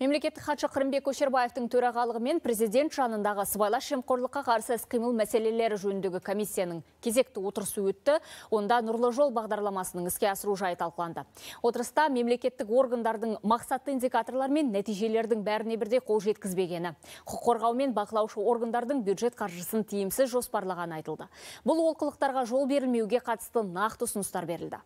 Мемлекеттік хатшы Қырымбек Көшербаевтың төрағалығымен президент жанындағы сыбайлас жемқорлыққа қарсы іс-қимыл мәселелері жөніндегі комиссияның кезекті отырысы өтті. Онда нұрлы жол бағдарламасының іске асыру жайы талқыланды. Отырыста мемлекеттік органдардың мақсатты индикаторлар мен нәтижелердің бәріне бірде қол жеткізбегені, құқық қорғау бақылаушы органдардың бюджет қаржысын тиімсіз жоспарлағаны айтылды. Бұл олқылықтарға жол берілмеуге қатысты нақты ұсыныстар берілді